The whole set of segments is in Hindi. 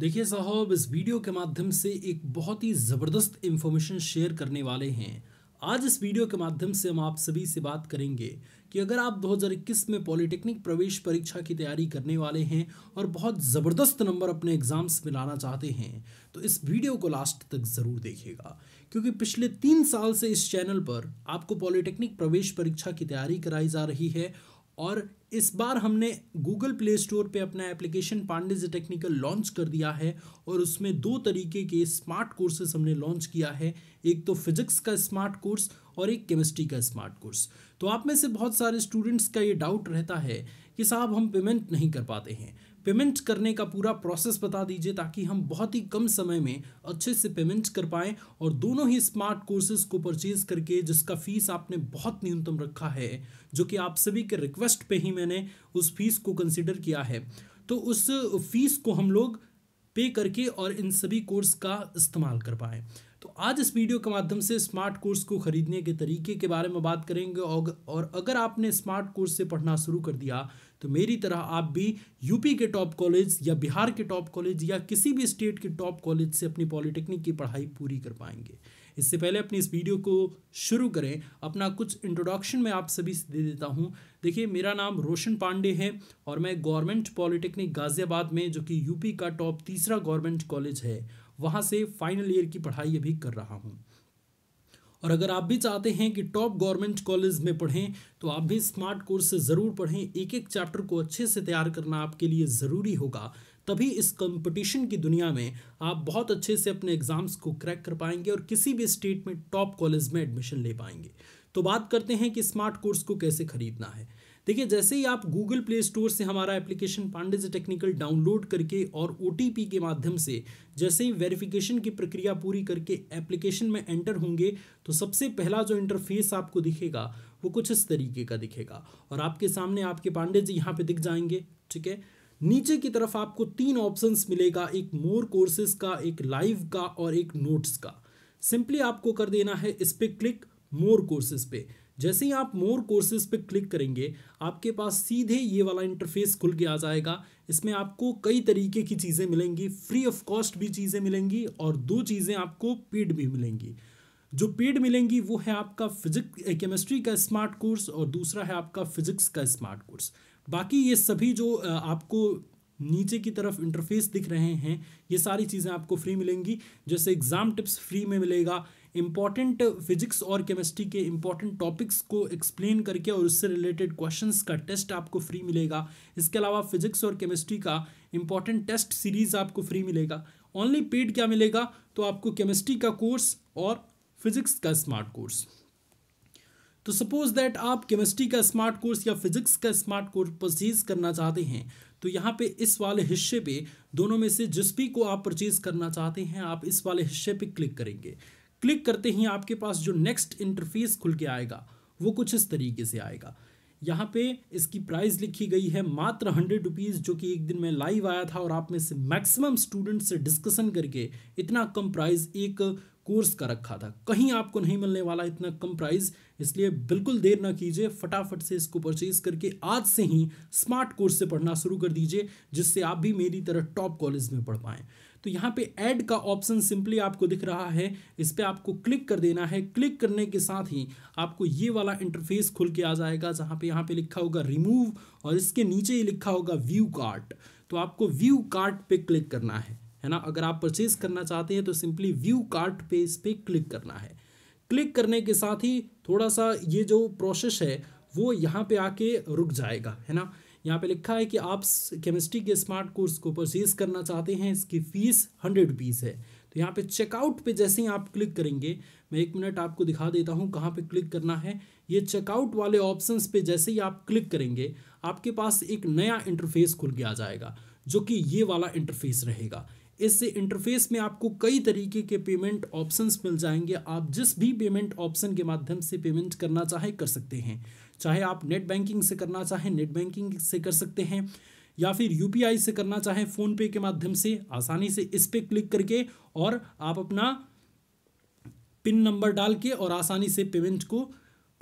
देखिए साहब इस वीडियो के माध्यम से एक बहुत ही ज़बरदस्त इन्फॉर्मेशन शेयर करने वाले हैं आज इस वीडियो के माध्यम से हम आप सभी से बात करेंगे कि अगर आप 2021 में पॉलिटेक्निक प्रवेश परीक्षा की तैयारी करने वाले हैं और बहुत ज़बरदस्त नंबर अपने एग्ज़ाम्स में लाना चाहते हैं तो इस वीडियो को लास्ट तक ज़रूर देखिएगा क्योंकि पिछले तीन साल से इस चैनल पर आपको पॉलिटेक्निक प्रवेश परीक्षा की तैयारी कराई जा रही है और इस बार हमने गूगल प्ले स्टोर पे अपना application Pandey ji technical launch कर दिया है और उसमें दो तरीके के स्मार्ट कोर्सेज हमने लॉन्च किया है एक तो फिजिक्स का स्मार्ट कोर्स और एक केमिस्ट्री का स्मार्ट कोर्स तो आप में से बहुत सारे स्टूडेंट्स का ये डाउट रहता है कि साहब हम पेमेंट नहीं कर पाते हैं पेमेंट करने का पूरा प्रोसेस बता दीजिए ताकि हम बहुत ही कम समय में अच्छे से पेमेंट कर पाएँ और दोनों ही स्मार्ट कोर्सेज को परचेज़ करके जिसका फ़ीस आपने बहुत न्यूनतम रखा है जो कि आप सभी के रिक्वेस्ट पे ही मैंने उस फीस को कंसिडर किया है तो उस फीस को हम लोग पे करके और इन सभी कोर्स का इस्तेमाल कर पाएँ तो आज इस वीडियो के माध्यम से स्मार्ट कोर्स को ख़रीदने के तरीके के बारे में बात करेंगे और अगर आपने स्मार्ट कोर्स से पढ़ना शुरू कर दिया तो मेरी तरह आप भी यूपी के टॉप कॉलेज या बिहार के टॉप कॉलेज या किसी भी स्टेट के टॉप कॉलेज से अपनी पॉलिटेक्निक की पढ़ाई पूरी कर पाएंगे इससे पहले अपनी इस वीडियो को शुरू करें अपना कुछ इंट्रोडक्शन मैं आप सभी से दे देता हूं देखिए मेरा नाम रोशन पांडे है और मैं गवर्नमेंट पॉलिटेक्निक गाज़ियाबाद में जो कि यूपी का टॉप तीसरा गवर्नमेंट कॉलेज है वहाँ से फाइनल ईयर की पढ़ाई अभी कर रहा हूँ और अगर आप भी चाहते हैं कि टॉप गवर्नमेंट कॉलेज में पढ़ें तो आप भी स्मार्ट कोर्स ज़रूर पढ़ें एक एक चैप्टर को अच्छे से तैयार करना आपके लिए ज़रूरी होगा तभी इस कंपटीशन की दुनिया में आप बहुत अच्छे से अपने एग्ज़ाम्स को क्रैक कर पाएंगे और किसी भी स्टेट में टॉप कॉलेज में एडमिशन ले पाएंगे तो बात करते हैं कि स्मार्ट कोर्स को कैसे खरीदना है देखिए जैसे ही आप गूगल प्ले स्टोर से हमारा एप्लीकेशन पांडे से टेक्निकल डाउनलोड करके और ओ के माध्यम से जैसे ही वेरिफिकेशन की प्रक्रिया पूरी करके एप्लीकेशन में एंटर होंगे तो सबसे पहला जो इंटरफेस आपको दिखेगा वो कुछ इस तरीके का दिखेगा और आपके सामने आपके पांडे जी यहाँ पे दिख जाएंगे ठीक है नीचे की तरफ आपको तीन ऑप्शंस मिलेगा एक मोर कोर्सेज का एक लाइव का और एक नोट्स का सिंपली आपको कर देना है इस पर क्लिक मोर कोर्सेज पे जैसे ही आप मोर कोर्सेज पे क्लिक करेंगे आपके पास सीधे ये वाला इंटरफेस खुल के आ जाएगा इसमें आपको कई तरीके की चीज़ें मिलेंगी फ्री ऑफ कॉस्ट भी चीज़ें मिलेंगी और दो चीज़ें आपको पेड भी मिलेंगी जो पेड मिलेंगी वो है आपका फिजिक केमिस्ट्री का स्मार्ट कोर्स और दूसरा है आपका फिजिक्स का स्मार्ट कोर्स बाकी ये सभी जो आपको नीचे की तरफ इंटरफेस दिख रहे हैं ये सारी चीज़ें आपको फ्री मिलेंगी जैसे एग्ज़ाम टिप्स फ्री में मिलेगा इंपॉर्टेंट फिजिक्स और केमिस्ट्री के इंपॉर्टेंट टॉपिक्स को एक्सप्लेन करके और उससे रिलेटेड क्वेश्चंस का टेस्ट आपको फ्री मिलेगा इसके अलावा फिजिक्स और केमिस्ट्री का इंपॉर्टेंट टेस्ट सीरीज़ आपको फ्री मिलेगा ऑनली पेड क्या मिलेगा तो आपको केमिस्ट्री का कोर्स और फिजिक्स का स्मार्ट कोर्स तो सपोज दैट आप केमिस्ट्री का स्मार्ट कोर्स या फिजिक्स का स्मार्ट कोर्स परचेज करना चाहते हैं तो यहाँ पे इस वाले हिस्से पे दोनों में से जिस भी को आप परचेज करना चाहते हैं आप इस वाले हिस्से पे क्लिक करेंगे क्लिक करते ही आपके पास जो नेक्स्ट इंटरफेस खुल के आएगा वो कुछ इस तरीके से आएगा यहाँ पे इसकी प्राइस लिखी गई है मात्र हंड्रेड रुपीज़ जो कि एक दिन में लाइव आया था और आप में से मैक्सिमम स्टूडेंट से डिस्कशन करके इतना कम प्राइस एक कोर्स का रखा था कहीं आपको नहीं मिलने वाला इतना कम प्राइस इसलिए बिल्कुल देर ना कीजिए फटाफट से इसको परचेज करके आज से ही स्मार्ट कोर्स से पढ़ना शुरू कर दीजिए जिससे आप भी मेरी तरह टॉप कॉलेज में पढ़ पाएँ तो यहाँ पे ऐड का ऑप्शन सिंपली आपको दिख रहा है इस पर आपको क्लिक कर देना है क्लिक करने के साथ ही आपको ये वाला इंटरफेस खुल के आ जाएगा जहाँ पे यहाँ पे लिखा होगा रिमूव और इसके नीचे ही लिखा होगा व्यू कार्ट तो आपको व्यू कार्ट पे क्लिक करना है है ना अगर आप परचेज करना चाहते हैं तो सिंपली व्यू कार्ट पे इस पर क्लिक करना है क्लिक करने के साथ ही थोड़ा सा ये जो प्रोसेस है वो यहाँ पे आके रुक जाएगा है ना यहाँ पे लिखा है कि आप केमिस्ट्री के स्मार्ट कोर्स को परचेज करना चाहते हैं इसकी फ़ीस हंड्रेड रुपीज़ है तो यहाँ पे चेकआउट पे जैसे ही आप क्लिक करेंगे मैं एक मिनट आपको दिखा देता हूँ कहाँ पे क्लिक करना है ये चेकआउट वाले ऑप्शन पे जैसे ही आप क्लिक करेंगे आपके पास एक नया इंटरफेस खुल के आ जाएगा जो कि ये वाला इंटरफेस रहेगा इस इंटरफेस में आपको कई तरीके के पेमेंट ऑप्शंस मिल जाएंगे आप जिस भी पेमेंट ऑप्शन के माध्यम से पेमेंट करना चाहे कर सकते हैं चाहे आप नेट बैंकिंग से करना चाहें नेट बैंकिंग से कर सकते हैं या फिर यू से करना चाहें फ़ोनपे के माध्यम से आसानी से इस पर क्लिक करके और आप अपना पिन नंबर डाल के और आसानी से पेमेंट को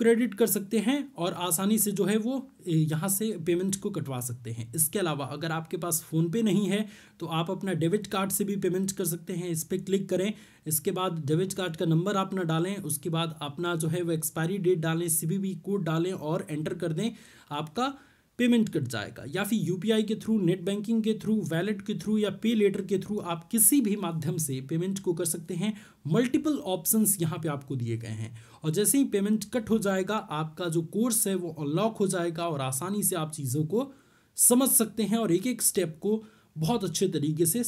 क्रेडिट कर सकते हैं और आसानी से जो है वो यहाँ से पेमेंट को कटवा सकते हैं इसके अलावा अगर आपके पास फ़ोनपे नहीं है तो आप अपना डेबिट कार्ड से भी पेमेंट कर सकते हैं इस पर क्लिक करें इसके बाद डेबिट कार्ड का नंबर आप ना डालें उसके बाद अपना जो है वो एक्सपायरी डेट डालें सी कोड डालें और एंटर कर दें आपका पेमेंट कट जाएगा या फिर यू के थ्रू नेट बैंकिंग के थ्रू वैलेट के थ्रू या पे लेटर के थ्रू आप किसी भी माध्यम से पेमेंट को कर सकते हैं मल्टीपल ऑप्शंस यहाँ पे आपको दिए गए हैं और जैसे ही पेमेंट कट हो जाएगा आपका जो कोर्स है वो अनलॉक हो जाएगा और आसानी से आप चीज़ों को समझ सकते हैं और एक एक स्टेप को बहुत अच्छे तरीके से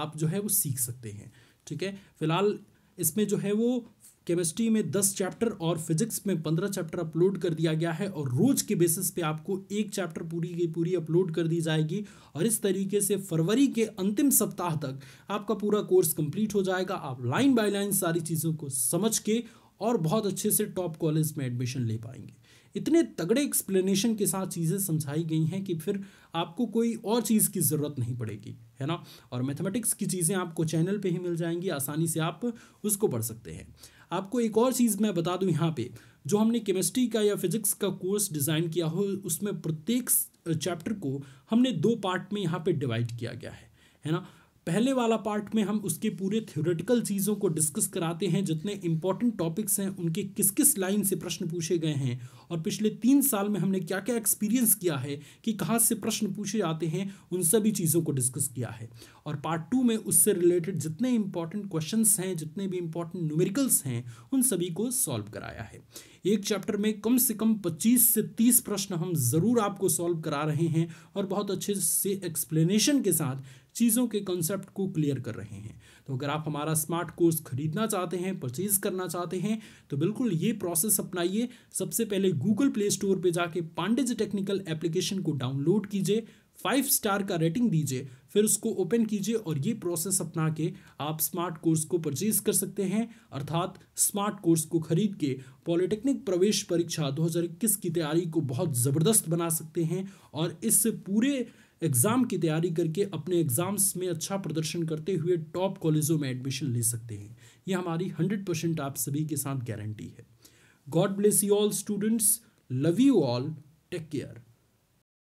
आप जो है वो सीख सकते हैं ठीक है फिलहाल इसमें जो है वो केमिस्ट्री में दस चैप्टर और फिजिक्स में पंद्रह चैप्टर अपलोड कर दिया गया है और रोज़ के बेसिस पे आपको एक चैप्टर पूरी की पूरी अपलोड कर दी जाएगी और इस तरीके से फरवरी के अंतिम सप्ताह तक आपका पूरा कोर्स कंप्लीट हो जाएगा आप लाइन बाय लाइन सारी चीज़ों को समझ के और बहुत अच्छे से टॉप कॉलेज में एडमिशन ले पाएंगे इतने तगड़े एक्सप्लेनेशन के साथ चीज़ें समझाई गई हैं कि फिर आपको कोई और चीज़ की ज़रूरत नहीं पड़ेगी है ना और मैथमेटिक्स की चीज़ें आपको चैनल पे ही मिल जाएंगी आसानी से आप उसको पढ़ सकते हैं आपको एक और चीज़ मैं बता दूँ यहाँ पे जो हमने केमिस्ट्री का या फिजिक्स का कोर्स डिज़ाइन किया हो उसमें प्रत्येक चैप्टर को हमने दो पार्ट में यहाँ पर डिवाइड किया गया है है ना पहले वाला पार्ट में हम उसके पूरे थ्योरेटिकल चीज़ों को डिस्कस कराते हैं जितने इंपॉर्टेंट टॉपिक्स हैं उनके किस किस लाइन से प्रश्न पूछे गए हैं और पिछले तीन साल में हमने क्या क्या एक्सपीरियंस किया है कि कहाँ से प्रश्न पूछे जाते हैं उन सभी चीज़ों को डिस्कस किया है और पार्ट टू में उससे रिलेटेड जितने इंपॉर्टेंट क्वेश्चन हैं जितने भी इंपॉर्टेंट न्यूमेरिकल्स हैं उन सभी को सॉल्व कराया है एक चैप्टर में कम से कम 25 से 30 प्रश्न हम ज़रूर आपको सॉल्व करा रहे हैं और बहुत अच्छे से एक्सप्लेनेशन के साथ चीज़ों के कंसेप्ट को क्लियर कर रहे हैं तो अगर आप हमारा स्मार्ट कोर्स खरीदना चाहते हैं परचेज करना चाहते हैं तो बिल्कुल ये प्रोसेस अपनाइए सबसे पहले गूगल प्ले स्टोर पर जाके पांडेज टेक्निकल एप्लीकेशन को डाउनलोड कीजिए फाइव स्टार का रेटिंग दीजिए फिर उसको ओपन कीजिए और ये प्रोसेस अपना के आप स्मार्ट कोर्स को परचेज कर सकते हैं अर्थात स्मार्ट कोर्स को खरीद के पॉलिटेक्निक प्रवेश परीक्षा 2021 की तैयारी को बहुत ज़बरदस्त बना सकते हैं और इस पूरे एग्ज़ाम की तैयारी करके अपने एग्ज़ाम्स में अच्छा प्रदर्शन करते हुए टॉप कॉलेजों में एडमिशन ले सकते हैं ये हमारी हंड्रेड परसेंट आप सभी के साथ गारंटी है God bless you all students love you all take care